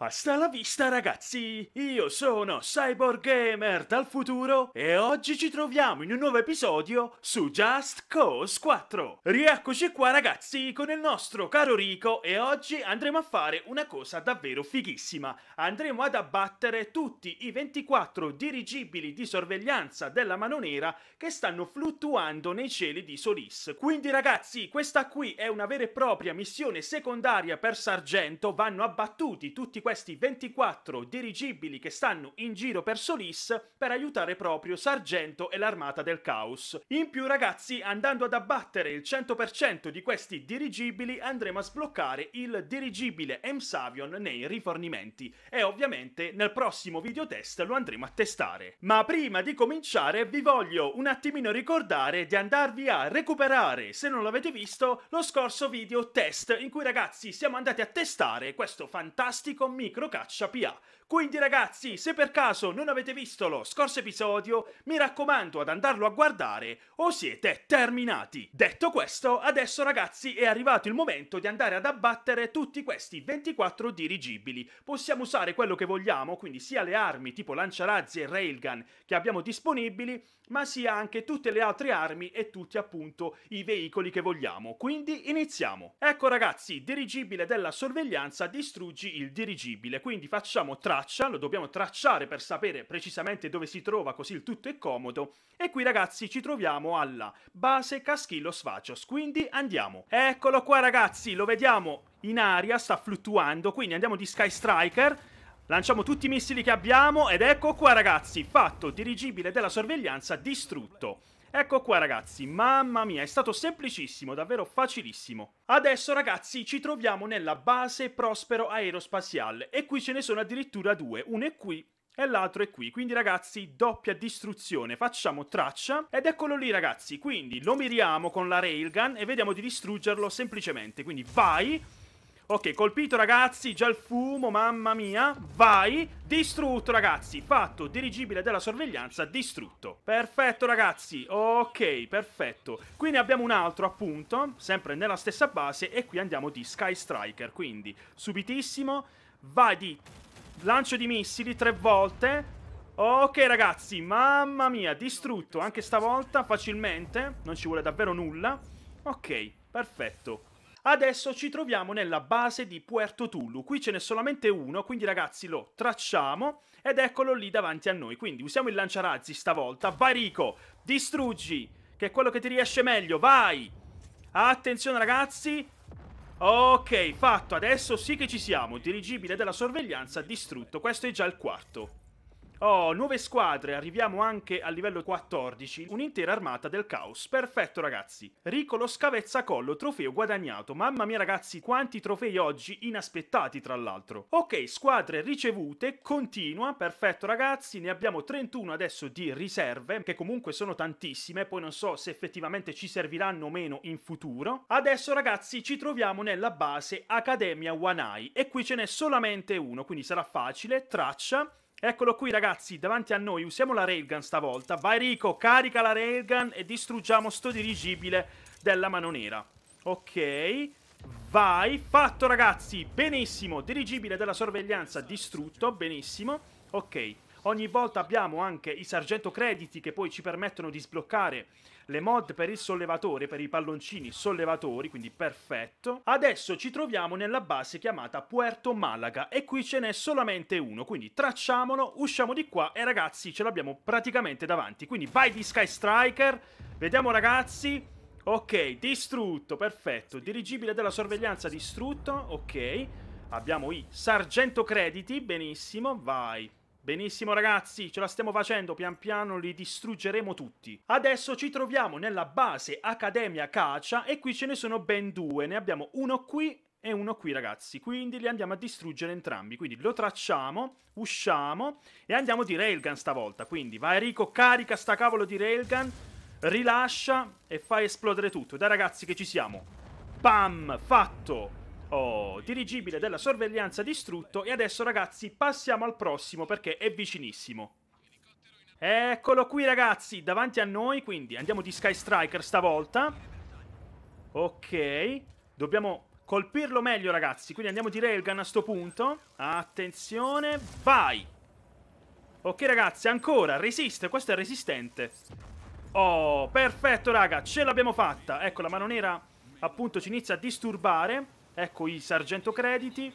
Hasta la vista ragazzi, io sono Cyborg Gamer dal futuro e oggi ci troviamo in un nuovo episodio su Just Cause 4. Rieccoci qua ragazzi con il nostro caro Rico e oggi andremo a fare una cosa davvero fighissima. Andremo ad abbattere tutti i 24 dirigibili di sorveglianza della mano nera che stanno fluttuando nei cieli di Solis. Quindi ragazzi questa qui è una vera e propria missione secondaria per Sargento, vanno abbattuti tutti questi 24 dirigibili che stanno in giro per Solis per aiutare proprio Sargento e l'armata del caos. In più ragazzi, andando ad abbattere il 100% di questi dirigibili andremo a sbloccare il dirigibile M-Savion nei rifornimenti e ovviamente nel prossimo video test lo andremo a testare. Ma prima di cominciare vi voglio un attimino ricordare di andarvi a recuperare, se non l'avete visto, lo scorso video test in cui ragazzi siamo andati a testare questo fantastico microcaccia PA. Quindi ragazzi, se per caso non avete visto lo scorso episodio, mi raccomando ad andarlo a guardare o siete terminati. Detto questo, adesso ragazzi è arrivato il momento di andare ad abbattere tutti questi 24 dirigibili. Possiamo usare quello che vogliamo, quindi sia le armi tipo lanciarazzi e railgun che abbiamo disponibili, ma sia anche tutte le altre armi e tutti appunto i veicoli che vogliamo. Quindi iniziamo. Ecco ragazzi, dirigibile della sorveglianza distruggi il dirigibile raggiungibile, quindi facciamo traccia, lo dobbiamo tracciare per sapere precisamente dove si trova, così il tutto è comodo. E qui ragazzi ci troviamo alla base Caschillos Vacios, quindi andiamo. Eccolo qua ragazzi, lo vediamo in aria, sta fluttuando, quindi andiamo di Sky Striker. Lanciamo tutti i missili che abbiamo ed ecco qua ragazzi, fatto, dirigibile della sorveglianza distrutto. Ecco qua ragazzi, mamma mia, è stato semplicissimo, davvero facilissimo. Adesso ragazzi ci troviamo nella base Prospero Aerospaziale e qui ce ne sono addirittura due, uno è qui e l'altro è qui. Quindi ragazzi, doppia distruzione, facciamo traccia ed eccolo lì ragazzi. Quindi lo miriamo con la railgun e vediamo di distruggerlo semplicemente. Quindi vai Ok, colpito ragazzi, già il fumo, mamma mia. Vai, distrutto ragazzi, fatto, dirigibile della sorveglianza, distrutto. Perfetto ragazzi, ok, perfetto. Qui ne abbiamo un altro appunto, sempre nella stessa base e qui andiamo di Sky Striker, quindi subitissimo. Vai di lancio di missili tre volte, Ok ragazzi, mamma mia, distrutto anche stavolta facilmente, non ci vuole davvero nulla. Ok, perfetto. Adesso ci troviamo nella base di Puerto Tullu, qui ce n'è solamente uno, quindi ragazzi lo tracciamo ed eccolo lì davanti a noi. Quindi usiamo il lanciarazzi stavolta, Barico, distruggi, che è quello che ti riesce meglio, vai! Attenzione ragazzi, Ok, fatto, adesso sì che ci siamo. Dirigibile della sorveglianza distrutto. Questo è già il quarto. Oh, nuove squadre, arriviamo anche al livello 14, un'intera armata del caos. Perfetto ragazzi. Ricolo scavezzacollo, trofeo guadagnato. Mamma mia ragazzi, quanti trofei oggi, inaspettati tra l'altro. Ok, squadre ricevute, continua, perfetto ragazzi, ne abbiamo 31 adesso di riserve, che comunque sono tantissime, poi non so se effettivamente ci serviranno o meno in futuro. Adesso ragazzi ci troviamo nella base Accademia Wanai e qui ce n'è solamente uno, quindi sarà facile, traccia Eccolo qui ragazzi, davanti a noi, usiamo la railgun stavolta. Vai Rico, carica la railgun e distruggiamo sto dirigibile della mano nera. Ok, vai, fatto ragazzi, benissimo, dirigibile della sorveglianza distrutto, benissimo. Ok, ogni volta abbiamo anche i sargento crediti che poi ci permettono di sbloccare le mod per il sollevatore, per i palloncini sollevatori, quindi perfetto. Adesso ci troviamo nella base chiamata Puerto Malaga e qui ce n'è solamente uno, quindi tracciamolo, usciamo di qua e ragazzi ce l'abbiamo praticamente davanti. Quindi vai di Sky Striker, vediamo ragazzi... Ok, distrutto, perfetto. Dirigibile della sorveglianza distrutto, ok. Abbiamo i sargento crediti, benissimo, vai. Benissimo ragazzi, ce la stiamo facendo, pian piano li distruggeremo tutti. Adesso ci troviamo nella base Accademia Caccia e qui ce ne sono ben due, ne abbiamo uno qui e uno qui ragazzi, quindi li andiamo a distruggere entrambi, quindi lo tracciamo, usciamo e andiamo di railgun stavolta, quindi vai Rico, carica sta cavolo di railgun, rilascia e fai esplodere tutto, dai ragazzi che ci siamo, bam, fatto, Oh, dirigibile della sorveglianza distrutto e adesso ragazzi passiamo al prossimo perché è vicinissimo. Eccolo qui ragazzi, davanti a noi, quindi andiamo di Sky Striker stavolta. Ok, dobbiamo colpirlo meglio ragazzi, quindi andiamo di Railgun a sto punto. Attenzione, vai! Ok ragazzi, ancora, resiste, questo è resistente. Oh, perfetto raga, ce l'abbiamo fatta. Ecco, la non era... Appunto ci inizia a disturbare Ecco i sargento crediti.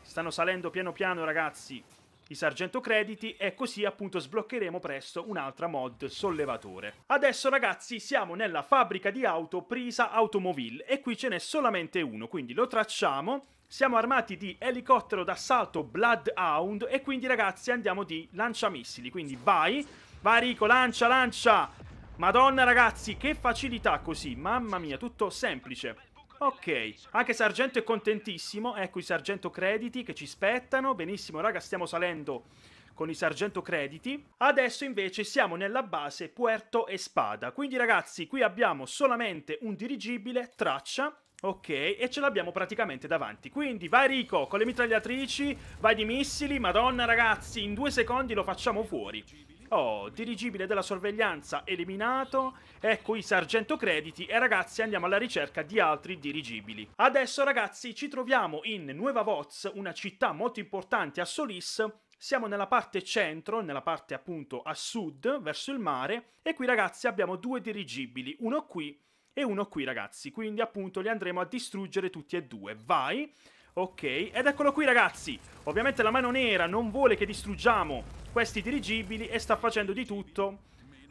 Stanno salendo piano piano, ragazzi, i sargento crediti e così appunto sbloccheremo presto un'altra mod sollevatore. Adesso ragazzi siamo nella fabbrica di auto Prisa Automobile e qui ce n'è solamente uno, quindi lo tracciamo. Siamo armati di elicottero d'assalto Bloodhound e quindi ragazzi andiamo di lanciamissili, quindi vai, vai Rico, lancia, lancia! Madonna ragazzi, che facilità così, mamma mia, tutto semplice. Ok, anche Sargento è contentissimo, ecco i Sargento crediti che ci spettano, benissimo raga stiamo salendo con i Sargento crediti. Adesso invece siamo nella base Puerto e Spada. quindi ragazzi qui abbiamo solamente un dirigibile, traccia, ok, e ce l'abbiamo praticamente davanti. Quindi vai Rico con le mitragliatrici, vai di missili, madonna ragazzi, in due secondi lo facciamo fuori. Oh, dirigibile della sorveglianza eliminato. Ecco i sargento crediti e ragazzi andiamo alla ricerca di altri dirigibili. Adesso ragazzi ci troviamo in Nueva Voz, una città molto importante a Solis. Siamo nella parte centro, nella parte appunto a sud, verso il mare, e qui ragazzi abbiamo due dirigibili, uno qui e uno qui ragazzi, quindi appunto li andremo a distruggere tutti e due. Vai! Ok, ed eccolo qui ragazzi! Ovviamente la mano nera non vuole che distruggiamo questi dirigibili e sta facendo di tutto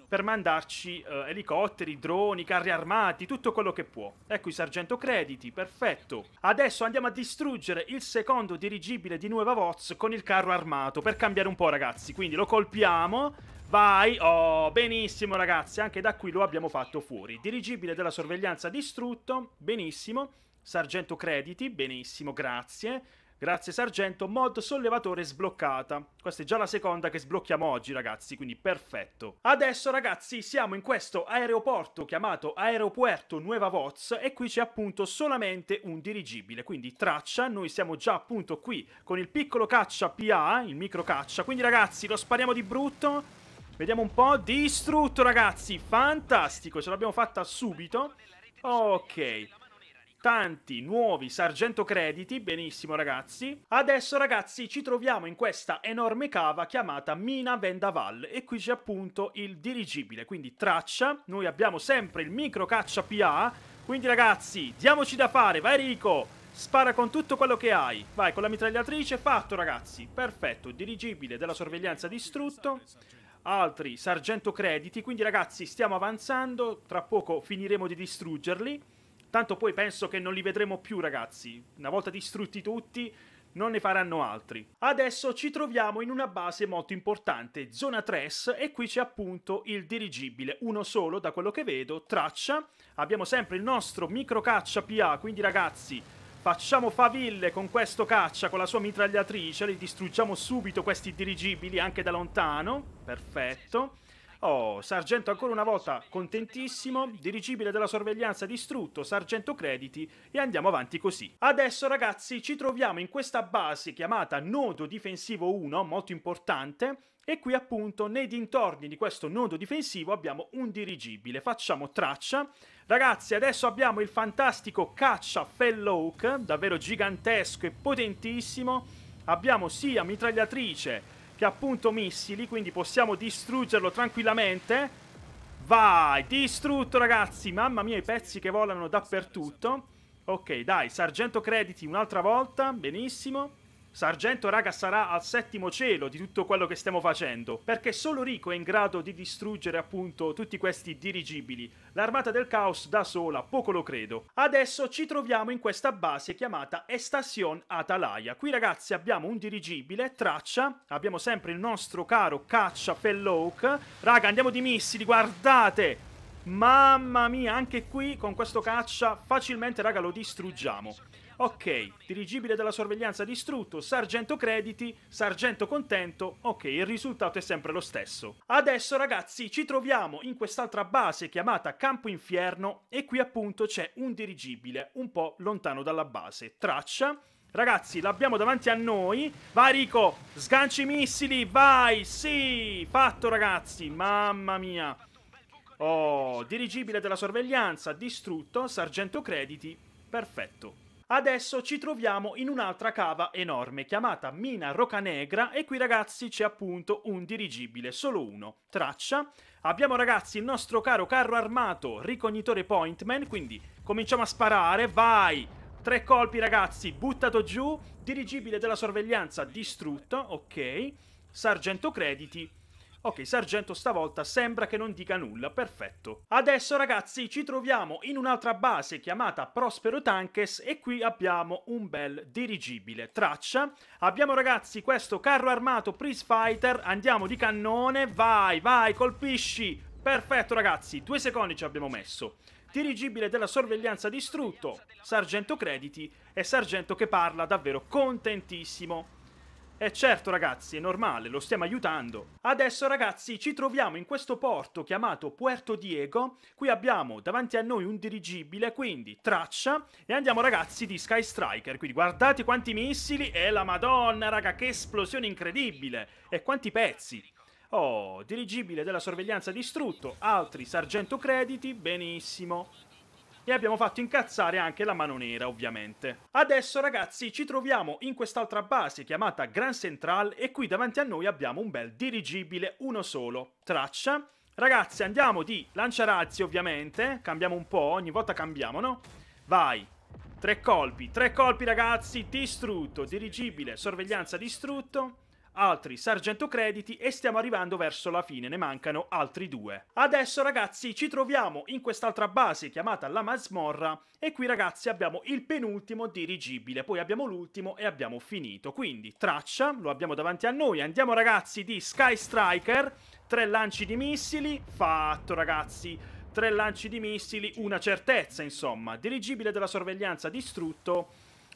per mandarci eh, elicotteri, droni, carri armati, tutto quello che può. Ecco i sargento crediti, perfetto. Adesso andiamo a distruggere il secondo dirigibile di Nueva Voz con il carro armato, per cambiare un po' ragazzi. Quindi lo colpiamo, vai, oh, benissimo ragazzi, anche da qui lo abbiamo fatto fuori. Dirigibile della sorveglianza distrutto, benissimo. Sargento crediti, benissimo, grazie Grazie Sargento, mod sollevatore sbloccata. Questa è già la seconda che sblocchiamo oggi ragazzi, quindi perfetto. Adesso ragazzi siamo in questo aeroporto chiamato Aeropuerto Nueva Voz e qui c'è appunto solamente un dirigibile, quindi traccia, noi siamo già appunto qui con il piccolo caccia PA, il micro caccia, quindi ragazzi lo spariamo di brutto. Vediamo un po', distrutto ragazzi, fantastico, ce l'abbiamo fatta subito. Ok. Ok tanti nuovi Sargento Crediti, benissimo ragazzi. Adesso ragazzi ci troviamo in questa enorme cava chiamata Mina Vendaval e qui c'è appunto il dirigibile, quindi traccia. Noi abbiamo sempre il micro caccia PA, quindi ragazzi diamoci da fare, vai Rico! Spara con tutto quello che hai. Vai, con la mitragliatrice, fatto ragazzi. Perfetto, dirigibile della sorveglianza distrutto. Altri, sargento crediti. Quindi ragazzi, stiamo avanzando. Tra poco finiremo di distruggerli. Tanto poi penso che non li vedremo più, ragazzi. Una volta distrutti tutti, non ne faranno altri. Adesso ci troviamo in una base molto importante, zona 3, e qui c'è appunto il dirigibile, uno solo da quello che vedo, traccia. Abbiamo sempre il nostro micro caccia PA, quindi ragazzi, facciamo faville con questo caccia, con la sua mitragliatrice, li distruggiamo subito questi dirigibili anche da lontano. Perfetto. Oh, Sargento ancora una volta contentissimo, dirigibile della sorveglianza distrutto, Sargento crediti e andiamo avanti così. Adesso ragazzi ci troviamo in questa base chiamata Nodo Difensivo 1, molto importante, e qui appunto nei dintorni di questo nodo difensivo abbiamo un dirigibile. Facciamo traccia. Ragazzi, adesso abbiamo il fantastico caccia Fellowk, davvero gigantesco e potentissimo. Abbiamo sia mitragliatrice che appunto missili, quindi possiamo distruggerlo tranquillamente. Vai, distrutto ragazzi, mamma mia i pezzi che volano dappertutto. Ok, dai, Sargento Crediti un'altra volta, benissimo. Sargento raga sarà al settimo cielo di tutto quello che stiamo facendo, perché solo Rico è in grado di distruggere appunto tutti questi dirigibili. L'armata del caos da sola, poco lo credo. Adesso ci troviamo in questa base chiamata Estación Atalaya. Qui ragazzi abbiamo un dirigibile, traccia, abbiamo sempre il nostro caro caccia Fellowk. Raga andiamo di missili, guardate! Mamma mia, anche qui con questo caccia facilmente raga lo distruggiamo. Ok, dirigibile della sorveglianza distrutto, sargento crediti, sargento contento, ok, il risultato è sempre lo stesso. Adesso ragazzi ci troviamo in quest'altra base chiamata Campo Infierno e qui appunto c'è un dirigibile un po' lontano dalla base. Traccia, Ragazzi, l'abbiamo davanti a noi. Vai, Rico! Sganci i missili! Vai! Sì! Fatto, ragazzi! Mamma mia! Oh, dirigibile della sorveglianza, distrutto, sargento crediti. Perfetto. Adesso ci troviamo in un'altra cava enorme chiamata Mina Rocanegra e qui ragazzi c'è appunto un dirigibile, solo uno, traccia. Abbiamo ragazzi il nostro caro carro armato, ricognitore pointman, quindi cominciamo a sparare, vai! Tre colpi ragazzi, buttato giù, dirigibile della sorveglianza distrutto, ok, sargento crediti Ok, Sargento stavolta sembra che non dica nulla, perfetto. Adesso ragazzi ci troviamo in un'altra base chiamata Prospero Tankes e qui abbiamo un bel dirigibile. Traccia. Abbiamo ragazzi questo carro armato Prize Fighter, andiamo di cannone, vai, vai, colpisci. Perfetto ragazzi, due secondi ci abbiamo messo dirigibile della sorveglianza distrutto, sargento crediti e sargento che parla davvero contentissimo. E eh, certo ragazzi, è normale, lo stiamo aiutando. Adesso ragazzi ci troviamo in questo porto chiamato Puerto Diego, qui abbiamo davanti a noi un dirigibile, quindi traccia, e andiamo ragazzi di Sky Striker, quindi guardate quanti missili e la madonna raga, che esplosione incredibile, e quanti pezzi. Oh, dirigibile della sorveglianza distrutto, altri sargento crediti, benissimo e abbiamo fatto incazzare anche la mano nera ovviamente. Adesso ragazzi ci troviamo in quest'altra base chiamata Grand Central e qui davanti a noi abbiamo un bel dirigibile, uno solo, traccia. Ragazzi andiamo di lanciarazzi ovviamente, cambiamo un po', ogni volta cambiamo no? Vai, tre colpi, tre colpi ragazzi, distrutto, dirigibile, sorveglianza distrutto altri Sargento Crediti e stiamo arrivando verso la fine, ne mancano altri due. Adesso ragazzi ci troviamo in quest'altra base chiamata la Masmorra e qui ragazzi abbiamo il penultimo dirigibile, poi abbiamo l'ultimo e abbiamo finito. Quindi traccia, lo abbiamo davanti a noi, andiamo ragazzi di Sky Striker, tre lanci di missili, fatto ragazzi tre lanci di missili, una certezza insomma, dirigibile della sorveglianza distrutto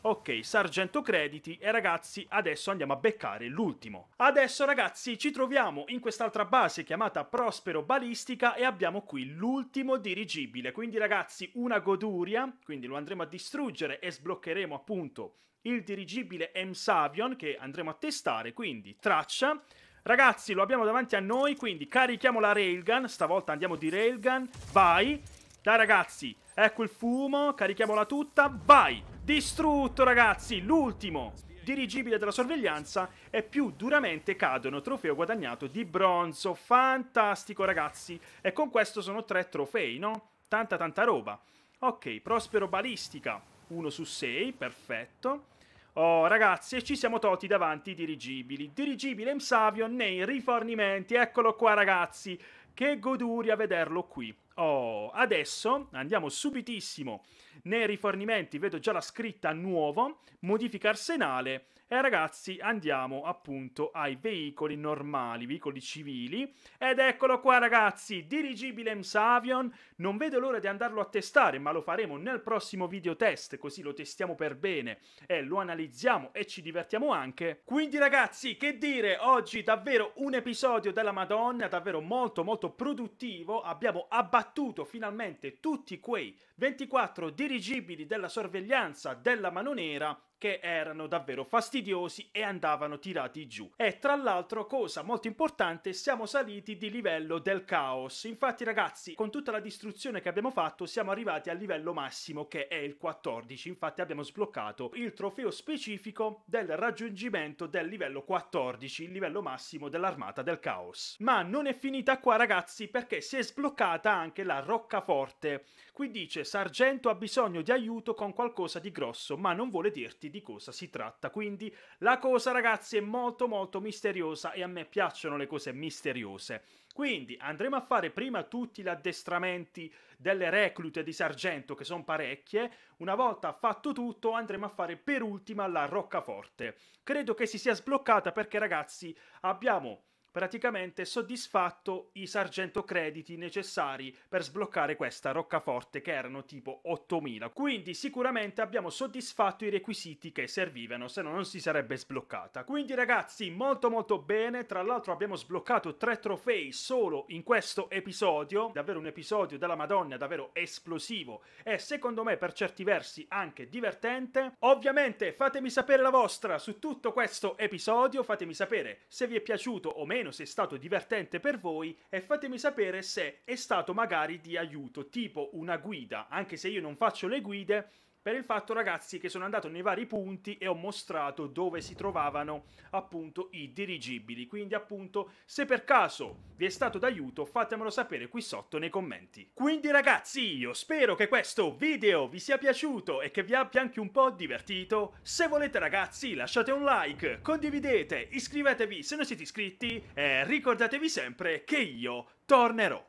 Ok, Sargento Crediti e ragazzi adesso andiamo a beccare l'ultimo. Adesso ragazzi ci troviamo in quest'altra base chiamata Prospero Balistica e abbiamo qui l'ultimo dirigibile, quindi ragazzi una goduria, quindi lo andremo a distruggere e sbloccheremo appunto il dirigibile M. Savion che andremo a testare, quindi traccia. Ragazzi lo abbiamo davanti a noi, quindi carichiamo la railgun, stavolta andiamo di railgun, vai. Dai ragazzi, ecco il fumo, carichiamola tutta, vai! Distrutto ragazzi, l'ultimo dirigibile della sorveglianza e più duramente cadono trofeo guadagnato di bronzo. Fantastico ragazzi. E con questo sono tre trofei, no? Tanta tanta roba. Ok, Prospero Balistica, 1 su 6, perfetto. Oh ragazzi, e ci siamo tolti davanti i dirigibili. Dirigibile Msavio nei rifornimenti, eccolo qua ragazzi. Che goduria vederlo qui. Oh, adesso andiamo subitissimo nei rifornimenti, vedo già la scritta nuovo, modifica arsenale e ragazzi andiamo appunto ai veicoli normali, veicoli civili ed eccolo qua ragazzi, dirigibile Msavion, non vedo l'ora di andarlo a testare ma lo faremo nel prossimo video test così lo testiamo per bene e lo analizziamo e ci divertiamo anche. Quindi ragazzi che dire, oggi davvero un episodio della Madonna, davvero molto molto produttivo, abbiamo abbattuto abbattuto finalmente tutti quei 24 dirigibili della sorveglianza della mano nera che erano davvero fastidiosi e andavano tirati giù. E tra l'altro, cosa molto importante, siamo saliti di livello del caos. Infatti ragazzi, con tutta la distruzione che abbiamo fatto, siamo arrivati al livello massimo che è il 14. Infatti abbiamo sbloccato il trofeo specifico del raggiungimento del livello 14, il livello massimo dell'armata del caos. Ma non è finita qua ragazzi, perché si è sbloccata anche la roccaforte. Qui dice, Sargento ha bisogno di aiuto con qualcosa di grosso, ma non vuole dirti di cosa si tratta. Quindi la cosa ragazzi è molto molto misteriosa e a me piacciono le cose misteriose. Quindi andremo a fare prima tutti gli addestramenti delle reclute di Sargento, che sono parecchie. Una volta fatto tutto, andremo a fare per ultima la roccaforte. Credo che si sia sbloccata perché, ragazzi, abbiamo praticamente soddisfatto i sargento crediti necessari per sbloccare questa roccaforte che erano tipo 8000 quindi sicuramente abbiamo soddisfatto i requisiti che servivano se no non si sarebbe sbloccata quindi ragazzi molto molto bene tra l'altro abbiamo sbloccato tre trofei solo in questo episodio davvero un episodio della madonna davvero esplosivo e secondo me per certi versi anche divertente ovviamente fatemi sapere la vostra su tutto questo episodio fatemi sapere se vi è piaciuto o meno almeno se è stato divertente per voi e fatemi sapere se è stato magari di aiuto, tipo una guida, anche se io non faccio le guide, per il fatto ragazzi che sono andato nei vari punti e ho mostrato dove si trovavano appunto i dirigibili quindi appunto se per caso vi è stato d'aiuto fatemelo sapere qui sotto nei commenti quindi ragazzi io spero che questo video vi sia piaciuto e che vi abbia anche un po' divertito se volete ragazzi lasciate un like condividete iscrivetevi se non siete iscritti e ricordatevi sempre che io tornerò